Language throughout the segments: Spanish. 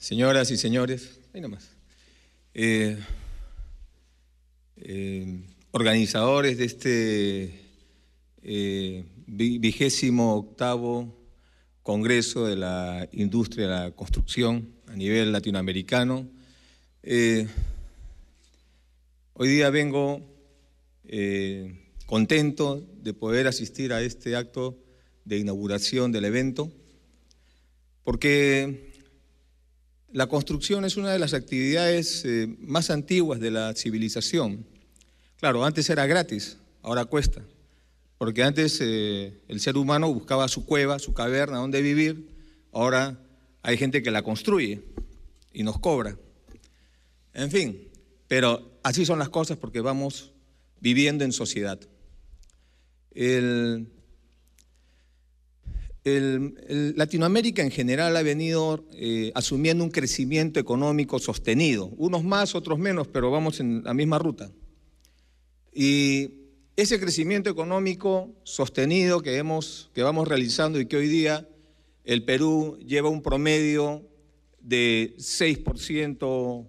Señoras y señores, eh, eh, organizadores de este eh, vigésimo octavo Congreso de la Industria de la Construcción a nivel latinoamericano. hoy día vengo contento de poder asistir a este acto de inauguración del evento, porque la construcción es una de las actividades eh, más antiguas de la civilización. Claro, antes era gratis, ahora cuesta, porque antes eh, el ser humano buscaba su cueva, su caverna, donde vivir, ahora hay gente que la construye y nos cobra. En fin, pero así son las cosas porque vamos viviendo en sociedad. El, Latinoamérica en general ha venido eh, asumiendo un crecimiento económico sostenido, unos más, otros menos, pero vamos en la misma ruta. Y ese crecimiento económico sostenido que, hemos, que vamos realizando y que hoy día el Perú lleva un promedio de 6%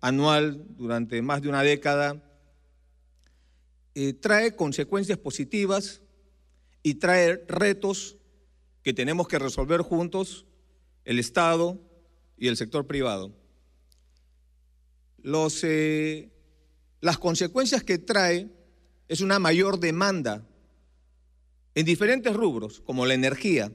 anual durante más de una década, eh, trae consecuencias positivas y trae retos que tenemos que resolver juntos el Estado y el sector privado. Eh, las consecuencias que trae es una mayor demanda en diferentes rubros, como la energía,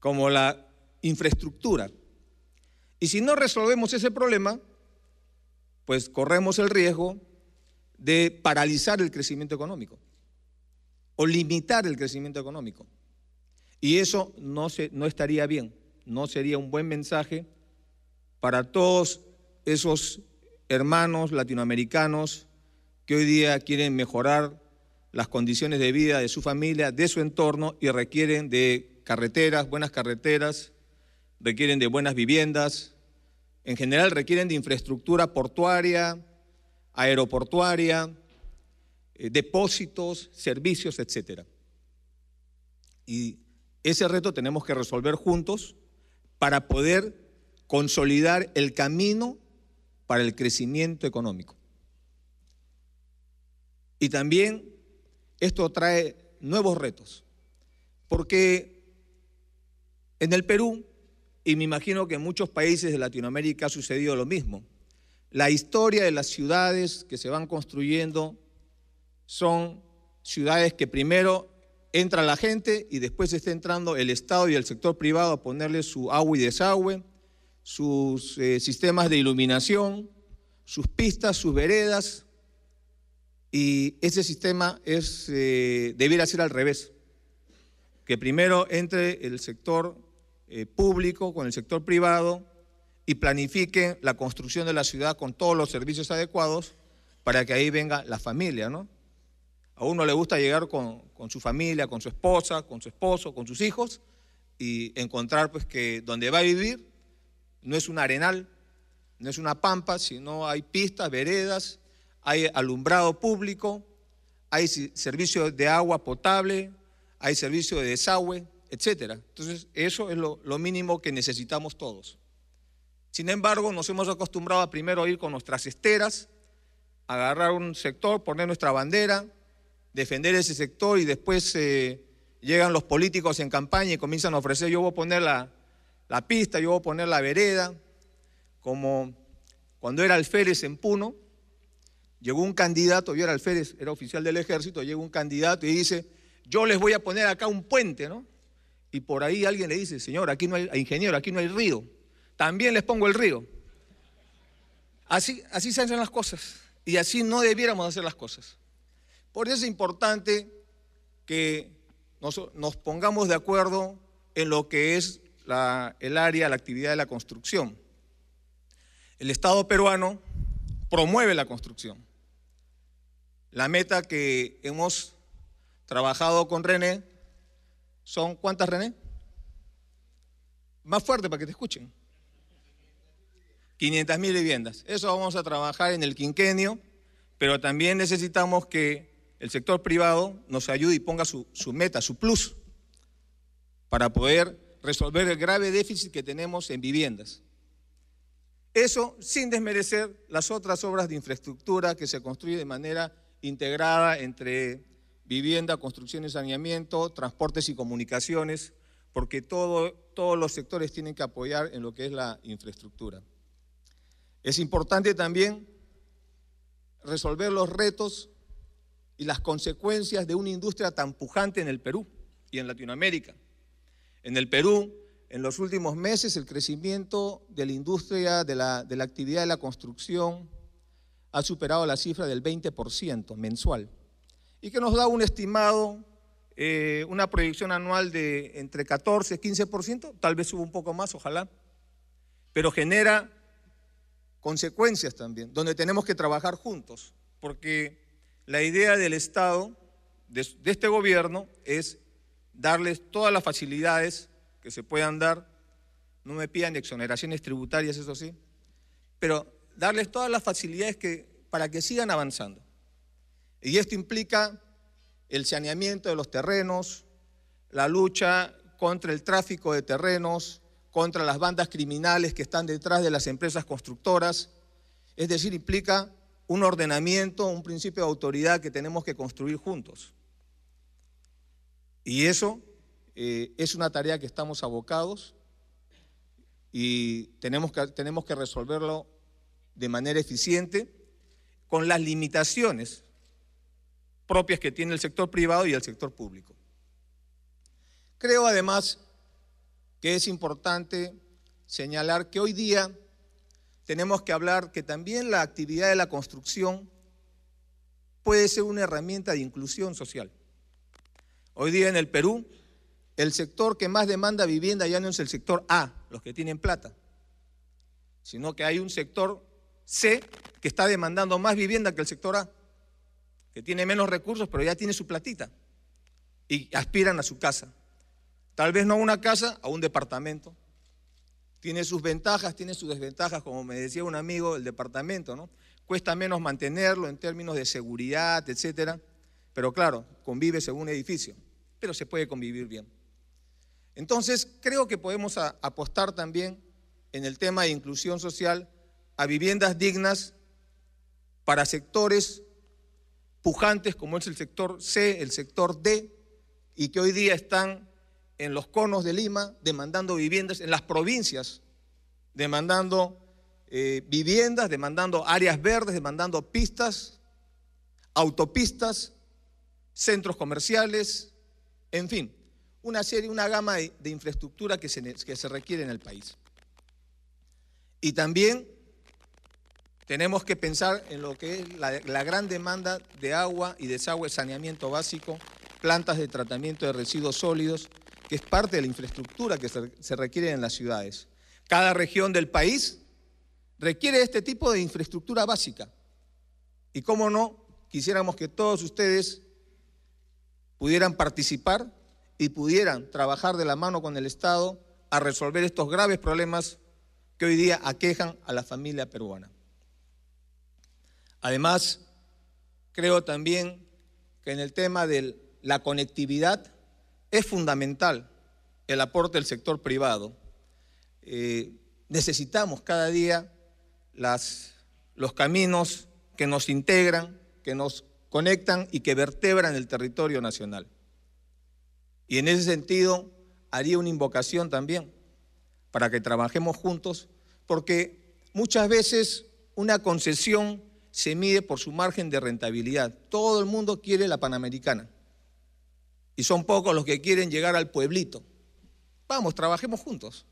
como la infraestructura. Y si no resolvemos ese problema, pues corremos el riesgo de paralizar el crecimiento económico o limitar el crecimiento económico. Y eso no, no estaría bien, no sería un buen mensaje para todos esos hermanos latinoamericanos que hoy día quieren mejorar las condiciones de vida de su familia, de su entorno y requieren de carreteras, buenas carreteras, requieren de buenas viviendas, en general requieren de infraestructura portuaria, aeroportuaria, eh, depósitos, servicios, etc. Y ese reto tenemos que resolver juntos para poder consolidar el camino para el crecimiento económico. Y también esto trae nuevos retos, porque en el Perú, y me imagino que en muchos países de Latinoamérica ha sucedido lo mismo, la historia de las ciudades que se van construyendo son ciudades que primero entra la gente y después está entrando el Estado y el sector privado a ponerle su agua y desagüe, sus eh, sistemas de iluminación, sus pistas, sus veredas. Y ese sistema es, eh, debiera ser al revés, que primero entre el sector eh, público con el sector privado y planifique la construcción de la ciudad con todos los servicios adecuados para que ahí venga la familia, ¿no? A uno le gusta llegar con, su familia, con su esposa, con su esposo, con sus hijos y encontrar pues que donde va a vivir no es un arenal, no es una pampa, sino hay pistas, veredas, hay alumbrado público, hay servicio de agua potable, hay servicio de desagüe, etc. Entonces, eso es lo, mínimo que necesitamos todos. Sin embargo, nos hemos acostumbrado a primero ir con nuestras esteras, agarrar un sector, poner nuestra bandera, defender ese sector y después eh, llegan los políticos en campaña y comienzan a ofrecer, yo voy a poner la, pista, yo voy a poner la vereda, como cuando era alférez en Puno, llegó un candidato, yo era alférez, era oficial del ejército, llegó un candidato y dice, yo les voy a poner acá un puente, ¿no? Y por ahí alguien le dice, señor, aquí no hay, ingeniero, aquí no hay río, también les pongo el río. Así, así se hacen las cosas y así no debiéramos hacer las cosas. Por eso es importante que nos, pongamos de acuerdo en lo que es el área, la actividad de la construcción. El Estado peruano promueve la construcción. La meta que hemos trabajado con René son, ¿cuántas René? Más fuerte para que te escuchen. 500.000 viviendas. Eso vamos a trabajar en el quinquenio, pero también necesitamos que el sector privado nos ayude y ponga su, meta, su plus, para poder resolver el grave déficit que tenemos en viviendas. Eso sin desmerecer las otras obras de infraestructura que se construyen de manera integrada entre vivienda, construcción y saneamiento, transportes y comunicaciones, porque todos los sectores tienen que apoyar en lo que es la infraestructura. Es importante también resolver los retos y las consecuencias de una industria tan pujante en el Perú y en Latinoamérica. En el Perú, en los últimos meses, el crecimiento de la industria, de la, actividad de la construcción, ha superado la cifra del 20% mensual y que nos da un estimado, eh, una proyección anual de entre 14 y 15%, tal vez suba un poco más, ojalá, pero genera consecuencias también, donde tenemos que trabajar juntos, porque la idea del Estado, de, este gobierno, es darles todas las facilidades que se puedan dar. No me pidan exoneraciones tributarias, eso sí, pero darles todas las facilidades que, para que sigan avanzando. Y esto implica el saneamiento de los terrenos, la lucha contra el tráfico de terrenos, contra las bandas criminales que están detrás de las empresas constructoras. Es decir, implica un ordenamiento, un principio de autoridad que tenemos que construir juntos. Y eso eh, es una tarea que estamos abocados y tenemos que, tenemos que resolverlo de manera eficiente con las limitaciones propias que tiene el sector privado y el sector público. Creo además que es importante señalar que hoy día tenemos que hablar que también la actividad de la construcción puede ser una herramienta de inclusión social. Hoy día en el Perú, el sector que más demanda vivienda ya no es el sector A, los que tienen plata, sino que hay un sector C que está demandando más vivienda que el sector A, que tiene menos recursos, pero ya tiene su platita y aspiran a su casa. Tal vez no a una casa, a un departamento, tiene sus ventajas, tiene sus desventajas, como me decía un amigo del departamento, ¿no? Cuesta menos mantenerlo en términos de seguridad, etcétera. Pero claro, convive según edificio, pero se puede convivir bien. Entonces, creo que podemos apostar también en el tema de inclusión social a viviendas dignas para sectores pujantes como es el sector C, el sector D, y que hoy día están en los conos de Lima demandando viviendas, en las provincias demandando eh, viviendas, demandando áreas verdes, demandando pistas, autopistas, centros comerciales, en fin, una serie, una gama de, infraestructura que se, que se requiere en el país. Y también tenemos que pensar en lo que es la, la, gran demanda de agua y desagüe, saneamiento básico, plantas de tratamiento de residuos sólidos, que es parte de la infraestructura que se requiere en las ciudades. Cada región del país requiere este tipo de infraestructura básica. Y cómo no, quisiéramos que todos ustedes pudieran participar y pudieran trabajar de la mano con el Estado a resolver estos graves problemas que hoy día aquejan a la familia peruana. Además, creo también que en el tema de la conectividad es fundamental el aporte del sector privado. Eh, necesitamos cada día las, los caminos que nos integran, que nos conectan y que vertebran el territorio nacional. Y en ese sentido haría una invocación también para que trabajemos juntos, porque muchas veces una concesión se mide por su margen de rentabilidad. Todo el mundo quiere la Panamericana y son pocos los que quieren llegar al pueblito. Vamos, trabajemos juntos.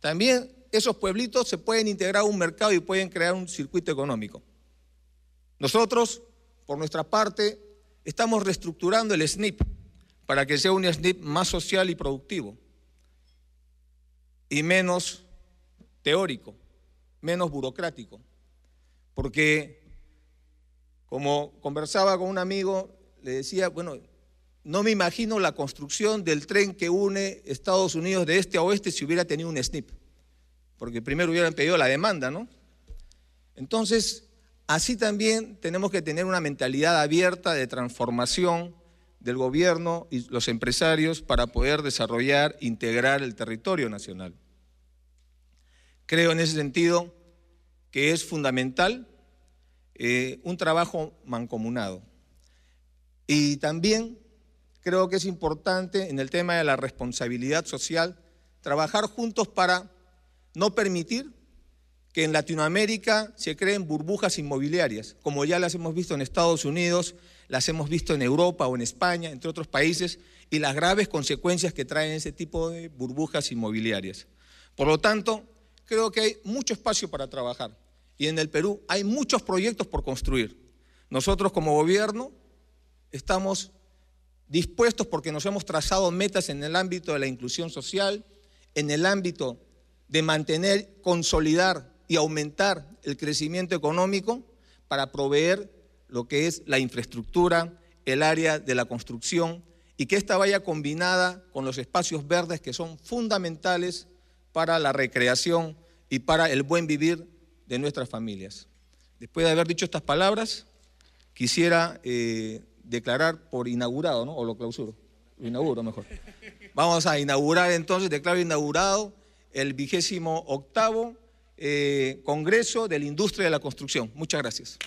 También esos pueblitos se pueden integrar a un mercado y pueden crear un circuito económico. Nosotros, por nuestra parte, estamos reestructurando el SNIP para que sea un SNIP más social y productivo y menos teórico, menos burocrático. Porque, como conversaba con un amigo, le decía, bueno, no me imagino la construcción del tren que une Estados Unidos de este a oeste si hubiera tenido un SNIP, porque primero hubieran pedido la demanda, ¿no? Entonces, así también tenemos que tener una mentalidad abierta de transformación del gobierno y los empresarios para poder desarrollar, integrar el territorio nacional. Creo en ese sentido que es fundamental eh, un trabajo mancomunado. Y también creo que es importante en el tema de la responsabilidad social trabajar juntos para no permitir que en Latinoamérica se creen burbujas inmobiliarias, como ya las hemos visto en Estados Unidos, las hemos visto en Europa o en España, entre otros países, y las graves consecuencias que traen ese tipo de burbujas inmobiliarias. Por lo tanto, creo que hay mucho espacio para trabajar y en el Perú hay muchos proyectos por construir. Nosotros como gobierno estamos dispuestos porque nos hemos trazado metas en el ámbito de la inclusión social, en el ámbito de mantener, consolidar y aumentar el crecimiento económico para proveer lo que es la infraestructura, el área de la construcción y que esta vaya combinada con los espacios verdes que son fundamentales para la recreación y para el buen vivir de nuestras familias. Después de haber dicho estas palabras, quisiera eh, declarar por inaugurado, ¿no? O lo clausuro. Lo inauguro mejor. Vamos a inaugurar entonces, declaro inaugurado el vigésimo octavo eh, Congreso de la Industria de la Construcción. Muchas gracias.